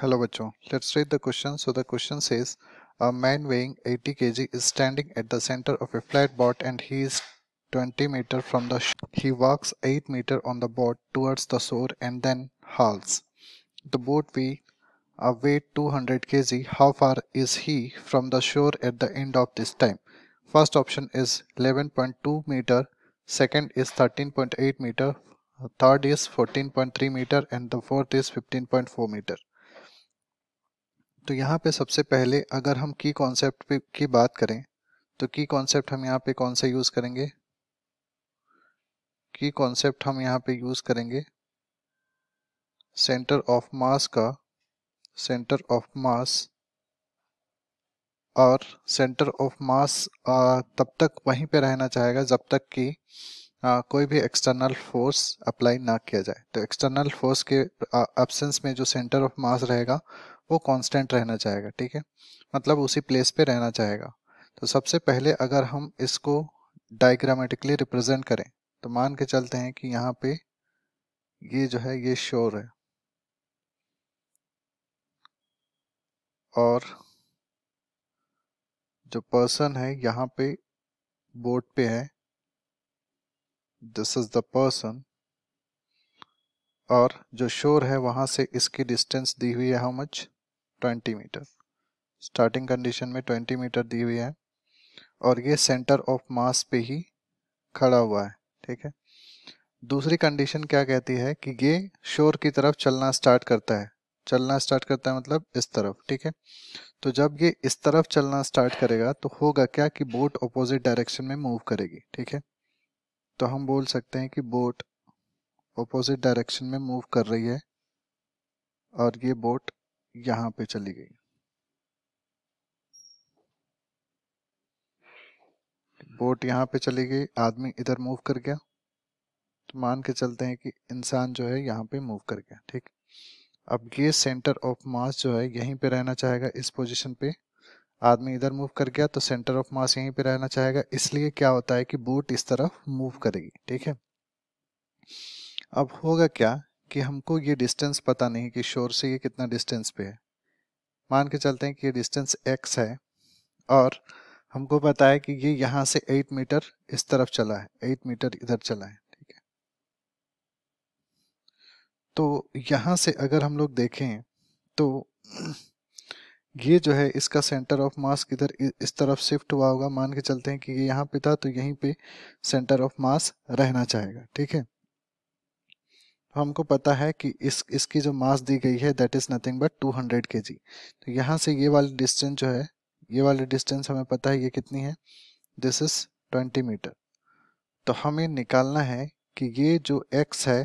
Hello bacho. Let's read the question. So the question says a man weighing 80 kg is standing at the center of a flat board and he is 20 meter from the shore. He walks 8 meter on the board towards the shore and then hauls. The boat we uh, weight 200 kg. How far is he from the shore at the end of this time? First option is 11.2 meter, second is 13.8 meter, third is 14.3 meter and the fourth is 15.4 meter. तो यहाँ पे सबसे पहले अगर हम की concept की बात करें तो की कॉन्सेप्ट हम यहाँ पे कौन सा यूज़ करेंगे की कॉन्सेप्ट हम यहाँ पे यूज़ करेंगे सेंटर ऑफ मास का सेंटर ऑफ मास और सेंटर ऑफ मास तब तक वहीं पे रहना चाहेगा जब तक कि आ, कोई भी एक्सटर्नल फोर्स अप्लाई ना किया जाए तो एक्सटर्नल फोर्स के एब्सेंस में जो सेंटर ऑफ मास रहेगा वो कांस्टेंट रहना चाहेगा ठीक है मतलब उसी प्लेस पे रहना चाहेगा तो सबसे पहले अगर हम इसको डायग्रामेटिकली रिप्रेजेंट करें तो मान के चलते हैं कि यहाँ पे ये जो है ये शोर है और जो पर्सन है यहाँ पे बोर्ड पे है दिस इज द पर्सन और जो शोर है वहां से इसकी डिस्टेंस दी हुई है how much 20 metre starting condition में 20 मीटर दी हुई है और ये सेंटर ऑफ मास पे ही खड़ा हुआ है ठीक है दूसरी कंडीशन क्या कहती है कि ये शोर की तरफ चलना स्टार्ट करता है चलना स्टार्ट करता है मतलब इस तरफ ठीक है तो जब ये इस तरफ चलना स्टार्ट करेगा तो होगा क्या कि बोट अपोजिट डायरेक्शन में मूव करेगी ठीक है तो हम बोल सकते हैं कि बोट अपोजिट डायरेक्शन में मूव कर रही है और ये बोट यहाँ पे चली गई बोट यहाँ पे चली गई आदमी इधर मूव कर गया तो मान के चलते हैं कि इंसान जो है यहाँ पे मूव कर गया ठीक अब ये सेंटर ऑफ मास जो है यहीं पे रहना चाहेगा इस पोजीशन पे आदमी इधर मूव कर गया तो सेंटर ऑफ मास यहीं पे रहना चाहेगा इसलिए क्या होता है कि बोट इस तरफ मूव करेगी ठीक है अब होगा क्या कि हमको ये डिस्टेंस पता नहीं कि शोर से ये कितना डिस्टेंस पे है मान के चलते हैं कि ये डिस्टेंस एक्स है और हमको पता है कि ये यहाँ से एट मीटर इस तरफ चला है एट मीटर इधर चला है ठीक है तो यहाँ से अगर हम लोग देखें तो ये जो है इसका सेंटर ऑफ मास किधर इस तरफ शिफ्ट हुआ होगा मान के चलते हैं कि ये यहाँ पे था तो यहीं पे सेंटर ऑफ मास रहना चाहेगा ठीक है तो हमको पता है कि इस इसकी जो मास दी गई है that is nothing but 200 hundred K G तो यहाँ से ये वाली डिस्टेंस जो है ये वाली डिस्टेंस हमें पता है ये कितनी है दिस इज़ 20 मीटर तो हमें निकालना है कि ये जो एक्स है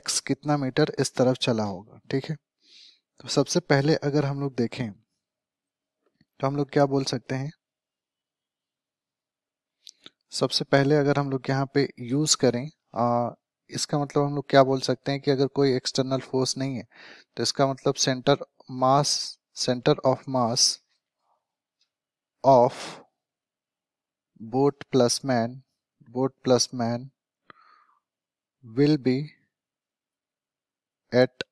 एक्स कितना मीटर इस तरफ चला होगा ठीक है तो सबसे पहले अगर हम लोग देखें तो हम लोग क्या बोल सकते हैं सबसे पहले अगर हम लोग यहाँ पे यूज करें आ, इसका मतलब हम लोग क्या बोल सकते हैं कि अगर कोई एक्सटर्नल फोर्स नहीं है तो इसका मतलब centre mass centre of mass of boat plus man boat plus man will be at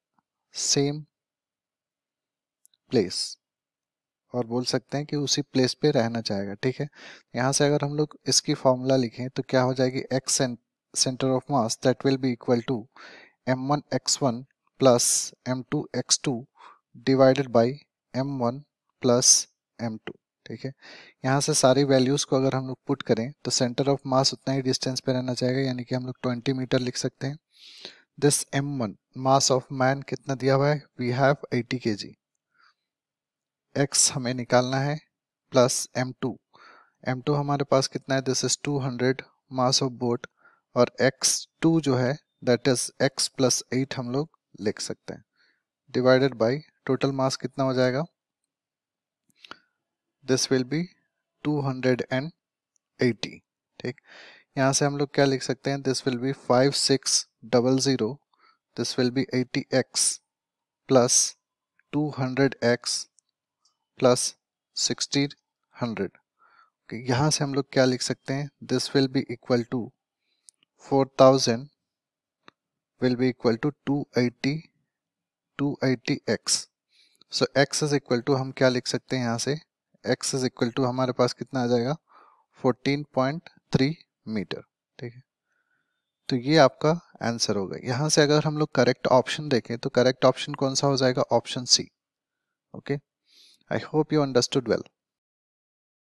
same place और बोल सकते हैं कि उसी प्लेस पे रहना चाहेगा ठीक है यहाँ से अगर हम लोग इसकी फॉर्मूला लिखें तो क्या हो जाएगी X centre of mass that will be equal to M one X one plus M two X two divided by M one plus M two ठीक है यहाँ से सारी वैल्यूज़ को अगर हम लोग पुट करें तो सेंटर ऑफ मास उतना ही डिस्टेंस पे रहना चाहेगा यानी कि हम लोग ट्वेंटी मीटर लिख सकते हैं this M one mass of man कितना दिया हुआ है वी हैव एटी के जी एक्स हमें निकालना है plus M two M two हमारे पास कितना है this is two hundred mass of boat और एक्स टू जो है that is X plus eight हम लोग लिख सकते हैं डिवाइडेड बाय टोटल मास कितना हो जाएगा this will be two hundred and eighty ठीक यहाँ से हम लोग क्या लिख सकते हैं this will be five six double zero this will be eighty x plus two hundred x plus sixteen hundred यहाँ से हम लोग क्या लिख सकते हैं this will be equal to four thousand two two eighty two eighty x so x is equal to हम क्या लिख सकते हैं यहाँ से एक्स इज इक्वल टू हमारे पास कितना आ जाएगा फोर्टीन पॉइंट थ्री मीटर ठीक है तो ये आपका आंसर होगा यहाँ से अगर हम लोग करेक्ट ऑप्शन देखें तो करेक्ट ऑप्शन कौन सा हो जाएगा option C okay I hope you understood well.